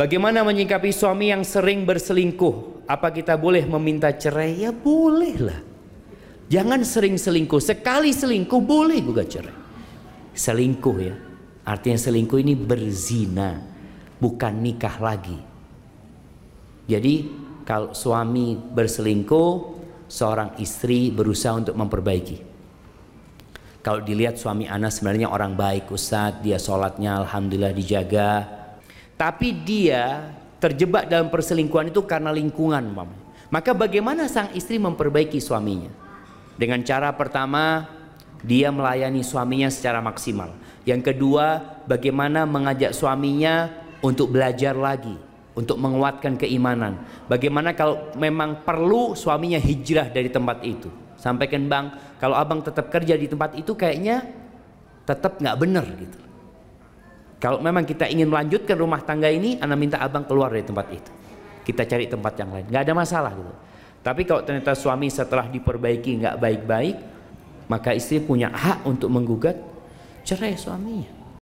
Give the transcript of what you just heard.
Bagaimana menyikapi suami yang sering berselingkuh? Apa kita boleh meminta cerai? Ya boleh lah. Jangan sering selingkuh. Sekali selingkuh boleh juga cerai. Selingkuh ya. Artinya selingkuh ini berzina. Bukan nikah lagi. Jadi kalau suami berselingkuh, seorang istri berusaha untuk memperbaiki. Kalau dilihat suami anak sebenarnya orang baik, Ustaz, dia sholatnya Alhamdulillah dijaga, tapi dia terjebak dalam perselingkuhan itu karena lingkungan, Mama. Maka bagaimana sang istri memperbaiki suaminya? Dengan cara pertama, dia melayani suaminya secara maksimal. Yang kedua, bagaimana mengajak suaminya untuk belajar lagi, untuk menguatkan keimanan. Bagaimana kalau memang perlu suaminya hijrah dari tempat itu? Sampaikan bang, kalau abang tetap kerja di tempat itu kayaknya tetap nggak bener gitu kalau memang kita ingin melanjutkan rumah tangga ini, Anda minta abang keluar dari tempat itu. Kita cari tempat yang lain, Gak ada masalah gitu. Tapi kalau ternyata suami setelah diperbaiki nggak baik-baik, maka istri punya hak untuk menggugat cerai suaminya.